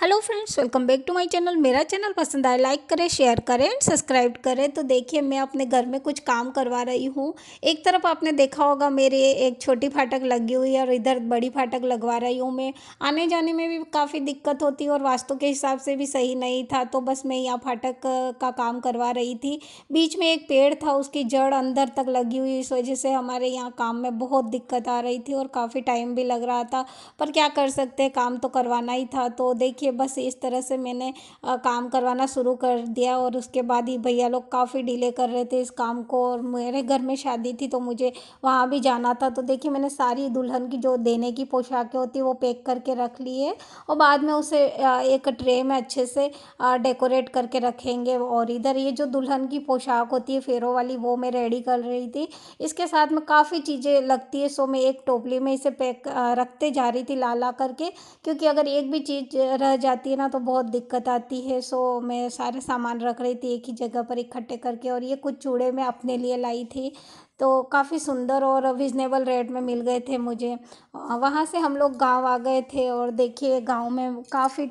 hello friends welcome back to my channel मेरा चैनल पसंद आए लाइक करें शेयर करें एंड सब्सक्राइब करें तो देखिए मैं अपने घर में कुछ काम करवा रही हूँ एक तरफ आपने देखा होगा मेरे एक छोटी फाटक लगी हुई है और इधर बड़ी फाटक लगवा रही हूँ मैं आने जाने में भी काफ़ी दिक्कत होती है और वास्तु के हिसाब से भी सही नहीं था तो बस मैं यहाँ फाटक का काम करवा रही थी बीच में एक पेड़ था उसकी जड़ अंदर तक लगी हुई इस वजह से हमारे यहाँ काम में बहुत दिक्कत आ रही थी और काफ़ी टाइम भी लग रहा था पर क्या कर सकते काम तो करवाना ही था तो देखिए देखिए बस इस तरह से मैंने आ, काम करवाना शुरू कर दिया और उसके बाद ही भैया लोग काफ़ी डिले कर रहे थे इस काम को और मेरे घर में शादी थी तो मुझे वहाँ भी जाना था तो देखिए मैंने सारी दुल्हन की जो देने की पोशाकें होती है वो पैक करके रख ली है और बाद में उसे आ, एक ट्रे में अच्छे से आ, डेकोरेट करके रखेंगे और इधर ये जो दुल्हन की पोशाक होती है फेरों वाली वो मैं रेडी कर रही थी इसके साथ में काफ़ी चीज़ें लगती है सो मैं एक टोपली में इसे पैक रखते जा रही थी लाला करके क्योंकि अगर एक भी चीज़ रह रह जाती है ना तो बहुत दिक्कत आती है सो मैं सारे सामान रख रही थी एक ही जगह पर इकट्ठे करके और ये कुछ चूड़े मैं अपने लिए लाई थी तो काफ़ी सुंदर और रिजनेबल रेट में मिल गए थे मुझे वहाँ से हम लोग गांव आ गए थे और देखिए गांव में काफ़ी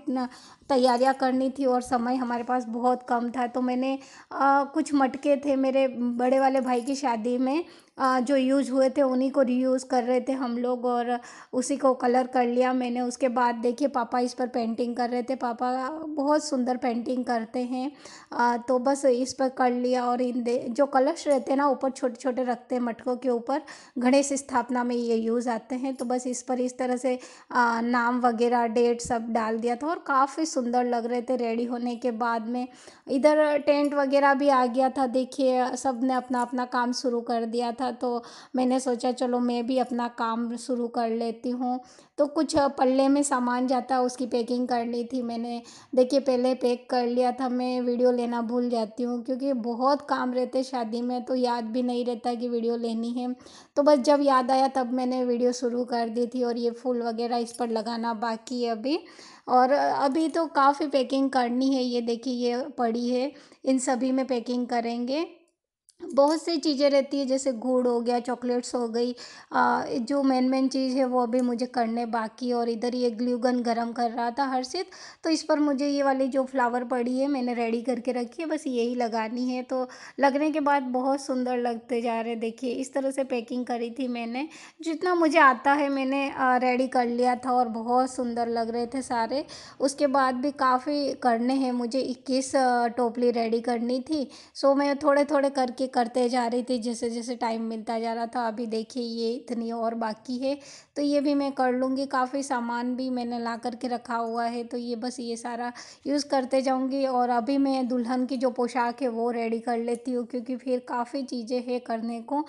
तैयारियाँ करनी थी और समय हमारे पास बहुत कम था तो मैंने आ, कुछ मटके थे मेरे बड़े वाले भाई की शादी में आ, जो यूज़ हुए थे उन्हीं को रीयूज़ कर रहे थे हम लोग और उसी को कलर कर लिया मैंने उसके बाद देखिए पापा इस पर पेंटिंग कर रहे थे पापा बहुत सुंदर पेंटिंग करते हैं आ, तो बस इस पर कर लिया और इन जो कलश रहते हैं ना ऊपर छोटे छोटे रखते हैं मटकों के ऊपर गणेश स्थापना में ये यूज़ आते हैं तो बस इस पर इस तरह से आ, नाम वगैरह डेट सब डाल दिया था और काफ़ी सुंदर लग रहे थे रेडी होने के बाद में इधर टेंट वगैरह भी आ गया था देखिए सब ने अपना अपना काम शुरू कर दिया था तो मैंने सोचा चलो मैं भी अपना काम शुरू कर लेती हूँ तो कुछ पल्ले में सामान जाता उसकी पैकिंग करनी थी मैंने देखिए पहले पैक कर लिया था मैं वीडियो लेना भूल जाती हूँ क्योंकि बहुत काम रहते शादी में तो याद भी नहीं रहता की वीडियो लेनी है तो बस जब याद आया तब मैंने वीडियो शुरू कर दी थी और ये फूल वगैरह इस पर लगाना बाकी है अभी और अभी तो काफ़ी पैकिंग करनी है ये देखिए ये पड़ी है इन सभी में पैकिंग करेंगे बहुत सी चीज़ें रहती है जैसे गुड़ हो गया चॉकलेट्स हो गई जो मेन मेन चीज़ है वो अभी मुझे करने बाकी और इधर ये ग्लूगन गरम कर रहा था हर्षित तो इस पर मुझे ये वाली जो फ्लावर पड़ी है मैंने रेडी करके रखी है बस यही लगानी है तो लगने के बाद बहुत सुंदर लगते जा रहे देखिए इस तरह से पैकिंग करी थी मैंने जितना मुझे आता है मैंने रेडी कर लिया था और बहुत सुंदर लग रहे थे सारे उसके बाद भी काफ़ी करने हैं मुझे इक्कीस टोपली रेडी करनी थी सो मैं थोड़े थोड़े करके के करते जा रही थी जैसे जैसे टाइम मिलता जा रहा था अभी देखिए ये इतनी और बाकी है तो ये भी मैं कर लूँगी काफ़ी सामान भी मैंने ला कर के रखा हुआ है तो ये बस ये सारा यूज़ करते जाऊँगी और अभी मैं दुल्हन की जो पोशाक है वो रेडी कर लेती हूँ क्योंकि फिर काफ़ी चीज़ें है करने को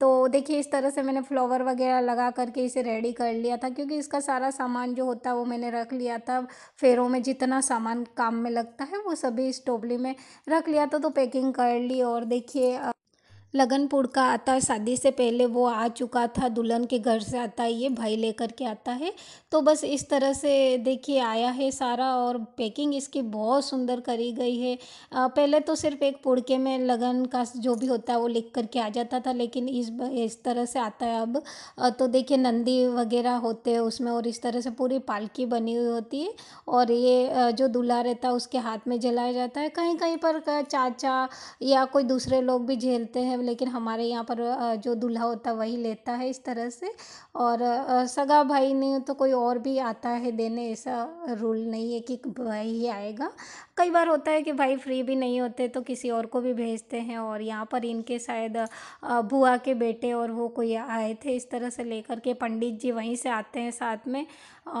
तो देखिए इस तरह से मैंने फ्लावर वगैरह लगा करके इसे रेडी कर लिया था क्योंकि इसका सारा सामान जो होता है वो मैंने रख लिया था फेरों में जितना सामान काम में लगता है वो सभी इस टोपली में रख लिया था तो पैकिंग कर ली और देखिए लगनपुर का आता है शादी से पहले वो आ चुका था दुल्हन के घर से आता है ये भाई लेकर के आता है तो बस इस तरह से देखिए आया है सारा और पैकिंग इसकी बहुत सुंदर करी गई है पहले तो सिर्फ एक पुड़के में लगन का जो भी होता है वो लिख करके आ जाता था लेकिन इस इस तरह से आता है अब तो देखिए नंदी वगैरह होते हैं उसमें और इस तरह से पूरी पालकी बनी हुई होती है और ये जो दूल्हा रहता है उसके हाथ में जलाया जाता है कहीं कहीं पर चाचा या कोई दूसरे लोग भी झेलते हैं लेकिन हमारे यहाँ पर जो दूल्हा होता है वही लेता है इस तरह से और सगा भाई नहीं तो कोई और भी आता है देने ऐसा रूल नहीं है कि भाई ही आएगा कई बार होता है कि भाई फ्री भी नहीं होते तो किसी और को भी भेजते हैं और यहाँ पर इनके शायद बुआ के बेटे और वो कोई आए थे इस तरह से लेकर के पंडित जी वहीं से आते हैं साथ में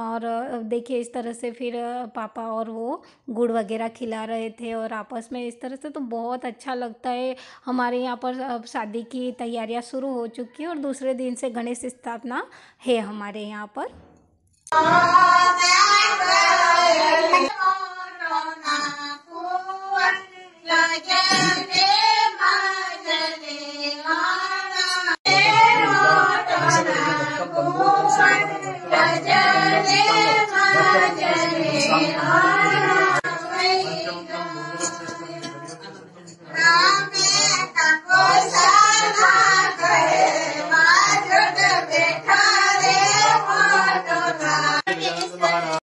और देखिए इस तरह से फिर पापा और वो गुड़ वगैरह खिला रहे थे और आपस में इस तरह से तो बहुत अच्छा लगता है हमारे यहाँ पर शादी की तैयारियाँ शुरू हो चुकी हैं और दूसरे दिन से गणेश स्थापना है हमारे यहाँ पर